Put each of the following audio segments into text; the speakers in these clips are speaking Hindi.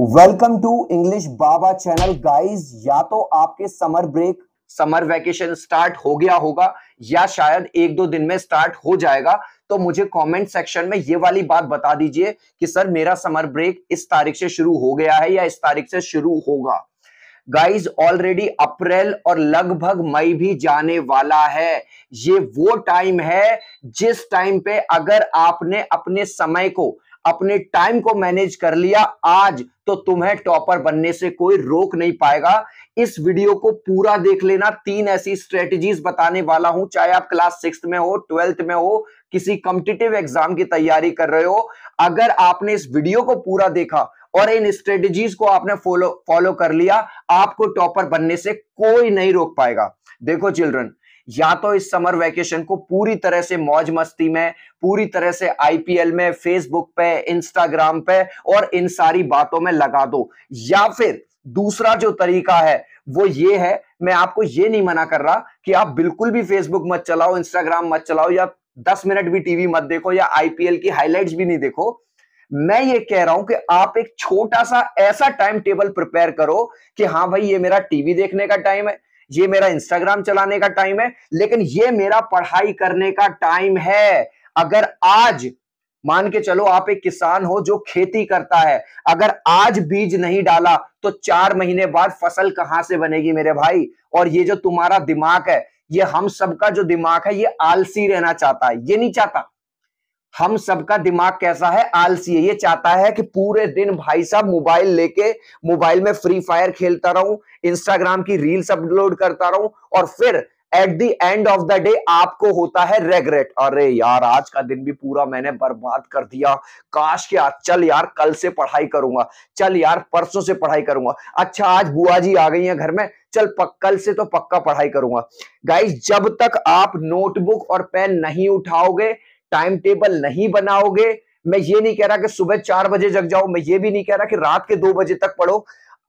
welcome to English Baba channel guys या तो आपके summer break summer vacation start हो गया होगा या शायद एक दो दिन में स्टार्ट हो जाएगा तो मुझे कमेंट सेक्शन में ये वाली बात बता दीजिए कि सर मेरा समर ब्रेक इस तारीख से शुरू हो गया है या इस तारीख से शुरू होगा गाइज ऑलरेडी अप्रैल और लगभग मई भी जाने वाला है ये वो टाइम है जिस टाइम पे अगर आपने अपने समय को अपने टाइम को मैनेज कर लिया आज तो तुम्हें टॉपर बनने से कोई रोक नहीं पाएगा इस वीडियो को पूरा देख लेना तीन ऐसी स्ट्रेटजीज बताने वाला हूं चाहे आप क्लास सिक्स में हो ट्वेल्थ में हो किसी कॉम्पिटेटिव एग्जाम की तैयारी कर रहे हो अगर आपने इस वीडियो को पूरा देखा और इन स्ट्रेटजीज को आपने फॉलो फॉलो कर लिया आपको टॉपर बनने से कोई नहीं रोक पाएगा देखो चिल्ड्रन या तो इस समर वैकेशन को पूरी तरह से मौज मस्ती में पूरी तरह से आईपीएल में फेसबुक पे इंस्टाग्राम पे और इन सारी बातों में लगा दो या फिर दूसरा जो तरीका है वो ये है मैं आपको ये नहीं मना कर रहा कि आप बिल्कुल भी फेसबुक मत चलाओ इंस्टाग्राम मत चलाओ या दस मिनट भी टीवी मत देखो या आईपीएल की हाईलाइट भी नहीं देखो मैं ये कह रहा हूं कि आप एक छोटा सा ऐसा टाइम टेबल प्रिपेयर करो कि हाँ भाई ये मेरा टीवी देखने का टाइम है ये मेरा इंस्टाग्राम चलाने का टाइम है लेकिन ये मेरा पढ़ाई करने का टाइम है अगर आज मान के चलो आप एक किसान हो जो खेती करता है अगर आज बीज नहीं डाला तो चार महीने बाद फसल कहां से बनेगी मेरे भाई और ये जो तुम्हारा दिमाग है ये हम सबका जो दिमाग है ये आलसी रहना चाहता है ये नहीं चाहता हम सबका दिमाग कैसा है आलसी है ये चाहता है कि पूरे दिन भाई साहब मोबाइल लेके मोबाइल में फ्री फायर खेलता रहूं इंस्टाग्राम की रील्स अपलोड करता रहूं और फिर at the end of the day आपको होता है रेग्रेट अरे यार आज का दिन भी पूरा मैंने बर्बाद कर दिया काश के आज चल यार कल से पढ़ाई करूंगा चल यार परसों से पढ़ाई करूंगा अच्छा आज बुआ जी आ गई है घर में चल कल से तो पक्का पढ़ाई करूंगा गाइस जब तक आप नोटबुक और पेन नहीं उठाओगे टाइम टेबल नहीं बनाओगे मैं ये नहीं कह रहा कि सुबह चार बजे जग जाओ मैं ये भी नहीं कह रहा कि रात के दो बजे तक पढ़ो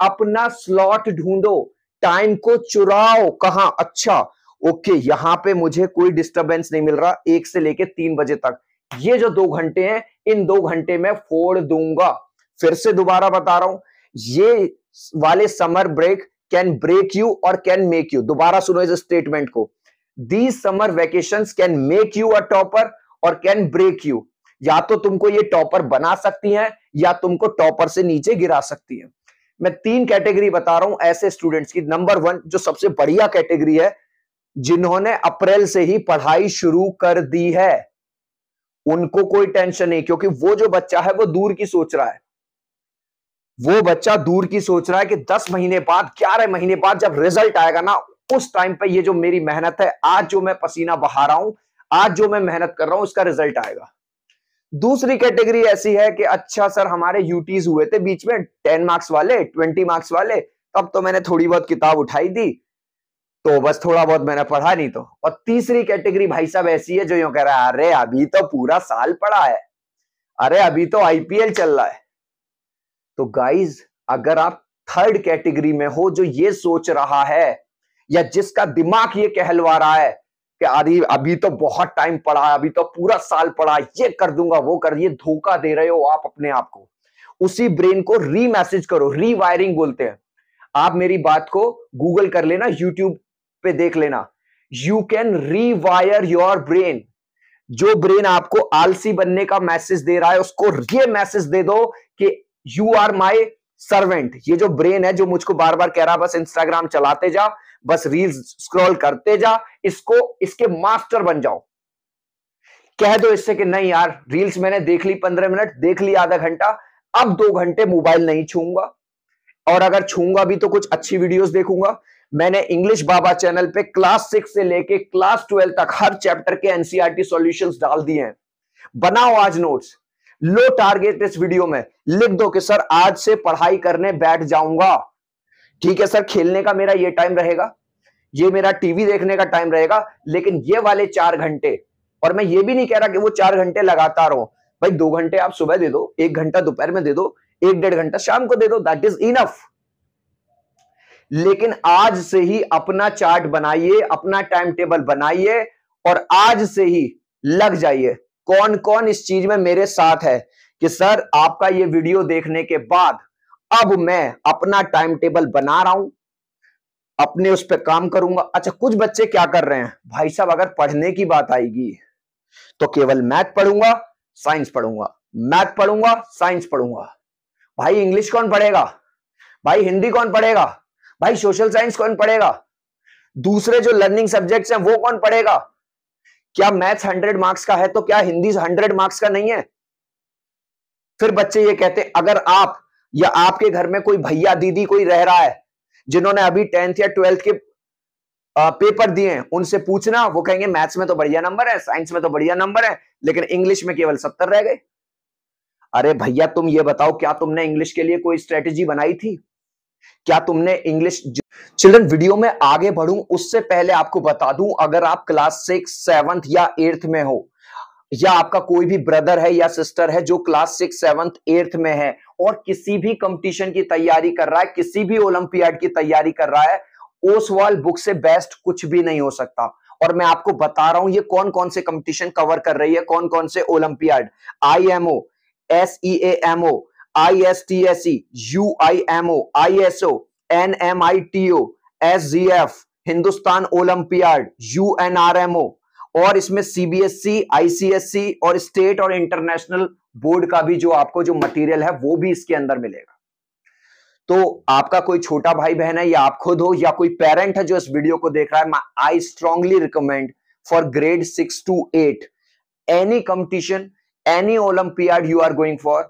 अपना स्लॉट ढूंढो टाइम को चुराओ कहा अच्छा ओके यहां पे मुझे कोई डिस्टरबेंस नहीं मिल रहा एक से लेके तीन बजे तक ये जो दो घंटे हैं इन दो घंटे में फोड़ दूंगा फिर से दोबारा बता रहा हूं ये वाले summer break can break you और कैन मेक यू दोबारा सुनो इस स्टेटमेंट को the summer vacation can make you a topper और कैन ब्रेक यू या तो तुमको ये टॉपर बना सकती हैं या तुमको टॉपर से नीचे गिरा सकती हैं मैं तीन कैटेगरी बता रहा हूं ऐसे स्टूडेंट्स की नंबर वन जो सबसे बढ़िया कैटेगरी है जिन्होंने अप्रैल से ही पढ़ाई शुरू कर दी है उनको कोई टेंशन नहीं क्योंकि वो जो बच्चा है वो दूर की सोच रहा है वो बच्चा दूर की सोच रहा है कि 10 महीने बाद 11 महीने बाद जब रिजल्ट आएगा ना उस टाइम पे ये जो मेरी मेहनत है आज जो मैं पसीना बहा रहा हूं आज जो मैं मेहनत कर रहा हूं उसका रिजल्ट आएगा दूसरी कैटेगरी ऐसी है कि अच्छा सर हमारे यूटीज हुए थे बीच में टेन मार्क्स वाले ट्वेंटी मार्क्स वाले तब तो मैंने थोड़ी बहुत किताब उठाई थी तो बस थोड़ा बहुत मैंने पढ़ा नहीं तो और तीसरी कैटेगरी भाई साहब ऐसी है जो यूं कह रहा है अरे अभी तो पूरा साल पड़ा है अरे अभी तो आईपीएल चल रहा है तो गाइज अगर आप थर्ड कैटेगरी में हो जो ये सोच रहा है या जिसका दिमाग ये कहलवा रहा है कि अरे अभी तो बहुत टाइम पड़ा है अभी तो पूरा साल पड़ा ये कर दूंगा वो कर ये धोखा दे रहे हो आप अपने आप को उसी ब्रेन को री मैसेज करो रीवायरिंग बोलते हैं आप मेरी बात को गूगल कर लेना यूट्यूब पे देख लेना you can rewire your brain जो ब्रेन आपको आलसी बनने का मैसेज दे रहा है उसको ये मैसेज दे दो कि यू आर माई सर्वेंट ये जो ब्रेन है जो मुझको बार बार कह रहा है बस इंस्टाग्राम चलाते जा बस रील स्क्रॉल करते जा इसको इसके मास्टर बन जाओ कह दो इससे कि नहीं यार रील्स मैंने देख ली पंद्रह मिनट देख ली आधा घंटा अब दो घंटे मोबाइल नहीं छूंगा और अगर छूंगा भी तो कुछ अच्छी वीडियोस देखूंगा मैंने इंग्लिश बाबा चैनल पे क्लास सिक्स से लेके क्लास ट्वेल्व तक हर चैप्टर के एनसीआरटी सॉल्यूशंस e डाल दिए हैं बनाओ आज नोट्स लो टारगेट इस वीडियो में लिख दो कि सर आज से पढ़ाई करने बैठ जाऊंगा ठीक है सर खेलने का मेरा ये टाइम रहेगा ये मेरा टीवी देखने का टाइम रहेगा लेकिन ये वाले चार घंटे और मैं ये भी नहीं कह रहा कि वो चार घंटे लगातार हो भाई दो घंटे आप सुबह दे दो एक घंटा दोपहर में दे दो एक डेढ़ घंटा शाम को दे दो दैट इज इनफ लेकिन आज से ही अपना चार्ट बनाइए अपना टाइम टेबल बनाइए और आज से ही लग जाइए कौन कौन इस चीज में मेरे साथ है कि सर आपका ये वीडियो देखने के बाद अब मैं अपना टाइम टेबल बना रहा हूं अपने उस पर काम करूंगा अच्छा कुछ बच्चे क्या कर रहे हैं भाई साहब अगर पढ़ने की बात आएगी तो केवल मैथ पढ़ूंगा साइंस पढ़ूंगा मैथ पढ़ूंगा साइंस पढ़ूंगा भाई इंग्लिश कौन पढ़ेगा भाई हिंदी कौन पढ़ेगा भाई सोशल साइंस कौन पढ़ेगा दूसरे जो लर्निंग सब्जेक्ट्स हैं वो कौन पढ़ेगा क्या मैथ्स हंड्रेड मार्क्स का है तो क्या हिंदी हंड्रेड मार्क्स का नहीं है फिर बच्चे ये कहते अगर आप या आपके घर में कोई भैया दीदी कोई रह रहा है जिन्होंने अभी टेंथ या ट्वेल्थ के पेपर दिए हैं उनसे पूछना वो कहेंगे मैथ्स में तो बढ़िया नंबर है साइंस में तो बढ़िया नंबर है लेकिन इंग्लिश में केवल सत्तर रह गए अरे भैया तुम ये बताओ क्या तुमने इंग्लिश के लिए कोई स्ट्रेटेजी बनाई थी क्या तुमने इंग्लिश चिल्ड्रन वीडियो में आगे बढ़ू उससे पहले आपको बता दूं अगर आप क्लास सिक्स सेवंथ या एट्थ में हो या आपका कोई भी ब्रदर है या सिस्टर है जो क्लास सिक्स सेवंथ एट्थ में है और किसी भी कंपटीशन की तैयारी कर रहा है किसी भी ओलंपियाड की तैयारी कर रहा है ओसवाल बुक से बेस्ट कुछ भी नहीं हो सकता और मैं आपको बता रहा हूं ये कौन कौन से कंपटीशन कवर कर रही है कौन कौन से olympiad I M O S E M O I S T S E U I M O I S O N M I T O S G F Hindustan olympiad U N R M O और इसमें सीबीएसई आईसीएससी e, e और स्टेट और इंटरनेशनल बोर्ड का भी जो आपको जो मटेरियल है वो भी इसके अंदर मिलेगा तो आपका कोई छोटा भाई बहन है या आप खुद हो या कोई पेरेंट है जो इस वीडियो को देख रहा है I strongly recommend for grade six to eight any competition any olympiad you are going for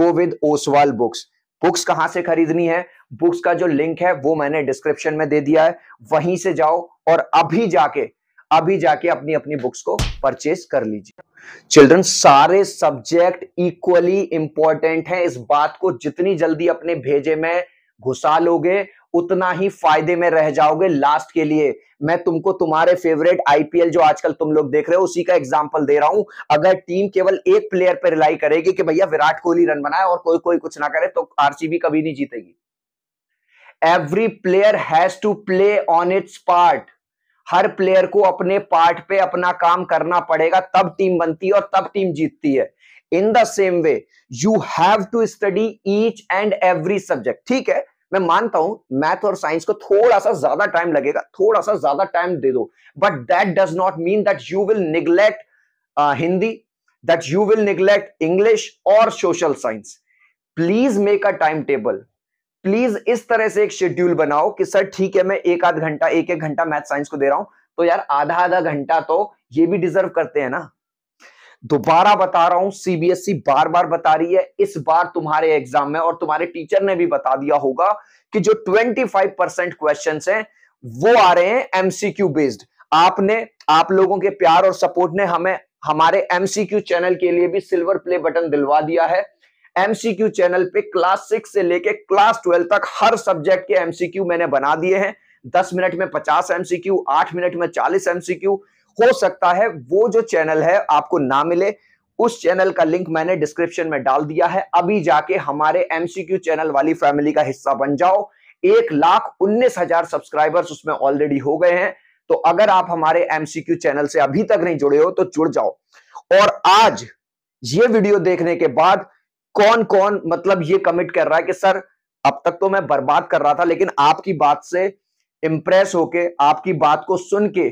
go with Oswal books books कहां से खरीदनी है बुक्स का जो लिंक है वो मैंने डिस्क्रिप्शन में दे दिया है वहीं से जाओ और अभी जाके अभी जाके अपनी अपनी बुक्स को परचेज कर लीजिए चिल्ड्रन सारे सब्जेक्ट इक्वली इंपॉर्टेंट है इस बात को जितनी जल्दी अपने भेजे में घुसा लोगे उतना ही फायदे में रह जाओगे लास्ट के लिए मैं तुमको तुम्हारे फेवरेट आईपीएल जो आजकल तुम लोग देख रहे हो उसी का एग्जांपल दे रहा हूं अगर टीम केवल एक प्लेयर पर रिलाई करेगी कि भैया विराट कोहली रन बनाए और कोई कोई कुछ ना करे तो आरसीबी कभी नहीं जीतेगी every player has to play on its part हर प्लेयर को अपने पार्ट पे अपना काम करना पड़ेगा तब टीम बनती है और तब टीम जीतती है in the same way you have to study each and every subject ठीक है मैं मानता हूं मैथ और साइंस को थोड़ा सा ज्यादा टाइम लगेगा थोड़ा सा ज्यादा टाइम दे दो but that does not mean that you will neglect Hindi that you will neglect English और social science please make a time table please इस तरह से एक शेड्यूल बनाओ कि सर ठीक है मैं एक आध घंटा एक एक घंटा मैथ साइंस को दे रहा हूं तो यार आधा आधा घंटा तो ये भी डिजर्व करते हैं ना दोबारा बता रहा हूं सीबीएसई e बार बार बता रही है इस बार तुम्हारे एग्जाम में और तुम्हारे टीचर ने भी बता दिया होगा कि जो 25 परसेंट क्वेश्चन है वो आ रहे हैं एमसीक्यू बेस्ड आपने आप लोगों के प्यार और सपोर्ट ने हमें हमारे एमसीक्यू चैनल के लिए भी सिल्वर प्ले बटन दिलवा दिया है एमसीक्यू चैनल पे क्लास सिक्स से लेके क्लास ट्वेल्व तक हर सब्जेक्ट के एमसीक्यू मैंने बना दिए हैं दस मिनट में पचास एमसीक्यू आठ मिनट में चालीस एमसीक्यू हो सकता है वो जो चैनल है आपको ना मिले उस चैनल का लिंक मैंने डिस्क्रिप्शन में डाल दिया है अभी जाके हमारे एमसीक्यू चैनल वाली फैमिली का हिस्सा बन जाओ एक लाख उन्नीस हजार सब्सक्राइबर्स उसमें ऑलरेडी हो गए हैं तो अगर आप हमारे एमसीक्यू चैनल से अभी तक नहीं जुड़े हो तो जुड़ जाओ और आज ये वीडियो देखने के बाद कौन कौन मतलब ये कमिट कर रहा है कि सर अब तक तो मैं बर्बाद कर रहा था लेकिन आपकी बात से इंप्रेस होके आपकी बात को सुन के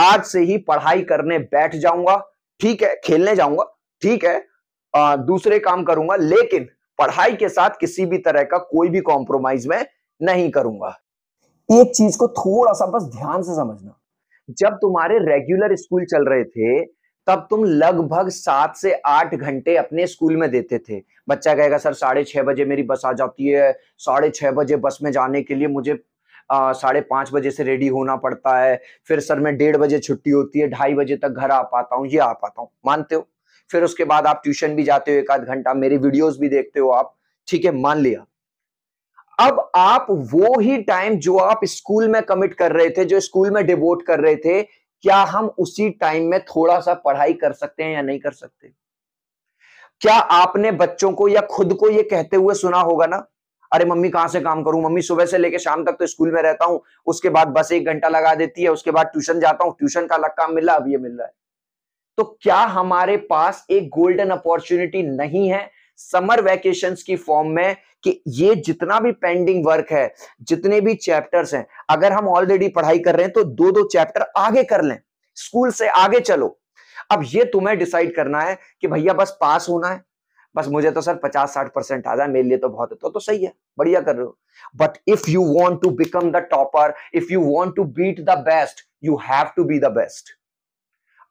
आज से ही पढ़ाई करने बैठ जाऊंगा ठीक है खेलने जाऊंगा ठीक है आ, दूसरे काम करूंगा लेकिन पढ़ाई के साथ किसी भी तरह का कोई भी कॉम्प्रोमाइज में नहीं करूंगा एक चीज को थोड़ा सा बस ध्यान से समझना जब तुम्हारे रेगुलर स्कूल चल रहे थे तब तुम लगभग सात से आठ घंटे अपने स्कूल में देते थे बच्चा कहेगा सर साढ़े छह बजे मेरी बस आ जाती है साढ़े छह बजे बस में जाने के लिए मुझे साढ़े पांच बजे से रेडी होना पड़ता है फिर सर मैं डेढ़ बजे छुट्टी होती है ढाई बजे तक घर आ पाता हूँ ये आ पाता हूँ मानते हो फिर उसके बाद आप ट्यूशन भी जाते हो एक आध घंटा मेरी वीडियोस भी देखते हो आप ठीक है मान लिया अब आप वो ही टाइम जो आप स्कूल में कमिट कर रहे थे जो स्कूल में डिवोट कर रहे थे क्या हम उसी टाइम में थोड़ा सा पढ़ाई कर सकते हैं या नहीं कर सकते क्या आपने बच्चों को या खुद को ये कहते हुए सुना होगा ना अरे मम्मी कहां से काम करूं मम्मी सुबह से लेकर शाम तक तो स्कूल में रहता हूं उसके बाद बस एक घंटा लगा देती है उसके बाद ट्यूशन जाता हूं ट्यूशन का अलग काम मिला अब ये मिल रहा है तो क्या हमारे पास एक गोल्डन अपॉर्चुनिटी नहीं है समर वैकेशन की फॉर्म में कि ये जितना भी पेंडिंग वर्क है जितने भी चैप्टर्स हैं अगर हम ऑलरेडी पढ़ाई कर रहे हैं तो दो दो चैप्टर आगे कर लें स्कूल से आगे चलो अब ये तुम्हें डिसाइड करना है कि भैया बस पास होना है बस मुझे तो सर पचास साठ परसेंट आ जाए मेरे लिए तो बहुत है तो, तो सही है बढ़िया कर रहे हो but if you want to become the topper if you want to beat the best you have to be the best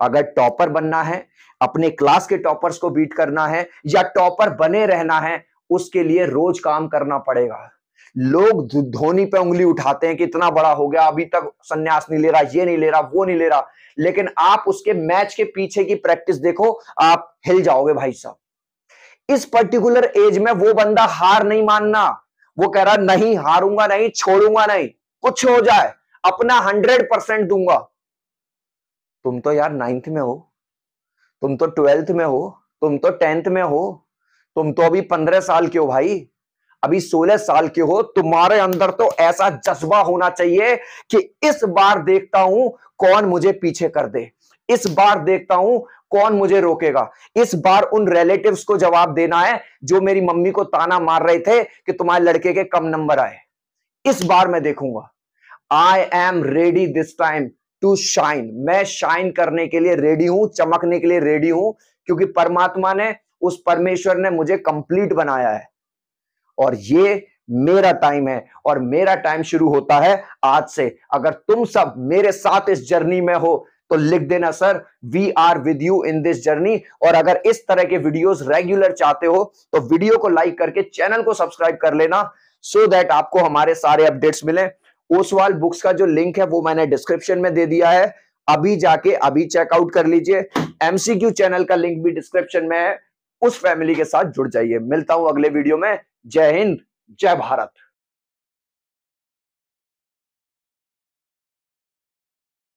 अगर टॉपर बनना है अपने क्लास के टॉपर्स को बीट करना है या टॉपर बने रहना है उसके लिए रोज काम करना पड़ेगा लोग धोनी पे उंगली उठाते हैं कि इतना बड़ा हो गया अभी तक संन्यास नहीं ले रहा ये नहीं ले रहा वो नहीं ले रहा लेकिन आप उसके मैच के पीछे की प्रैक्टिस देखो आप हिल जाओगे भाई साहब इस पर्टिकुलर एज में वो बंदा हार नहीं मानना वो कह रहा नहीं हारूंगा नहीं छोड़ूंगा नहीं कुछ हो जाए अपना हंड्रेड परसेंट दूंगा तुम तो यार नाइन्थ में हो तुम तो ट्वेल्थ में हो तुम तो टेंथ में हो तुम तो अभी पंद्रह साल के हो भाई अभी सोलह साल के हो तुम्हारे अंदर तो ऐसा जज्बा होना चाहिए कि इस बार देखता हूं कौन मुझे पीछे कर दे इस बार देखता हूं कौन मुझे रोकेगा इस बार उन रिलेटिव्स को जवाब देना है जो मेरी मम्मी को ताना मार रहे थे कि तुम्हारे लड़के के कम नंबर आए इस बार मैं देखूंगा I am ready this time to shine मैं शाइन करने के लिए रेडी हूं चमकने के लिए रेडी हूं क्योंकि परमात्मा ने उस परमेश्वर ने मुझे कंप्लीट बनाया है और ये मेरा टाइम है और मेरा टाइम शुरू होता है आज से अगर तुम सब मेरे साथ इस जर्नी में हो तो लिख देना sir we are with you in this journey और अगर इस तरह के वीडियोस रेगुलर चाहते हो तो वीडियो को लाइक करके चैनल को सब्सक्राइब कर लेना सो so दैट आपको हमारे सारे अपडेट्स मिले ओसवाल बुक्स का जो लिंक है वो मैंने डिस्क्रिप्शन में दे दिया है अभी जाके अभी चेकआउट कर लीजिए एमसीक्यू चैनल का लिंक भी डिस्क्रिप्शन में है उस फैमिली के साथ जुड़ जाइए मिलता हूं अगले वीडियो में जय हिंद जय भारत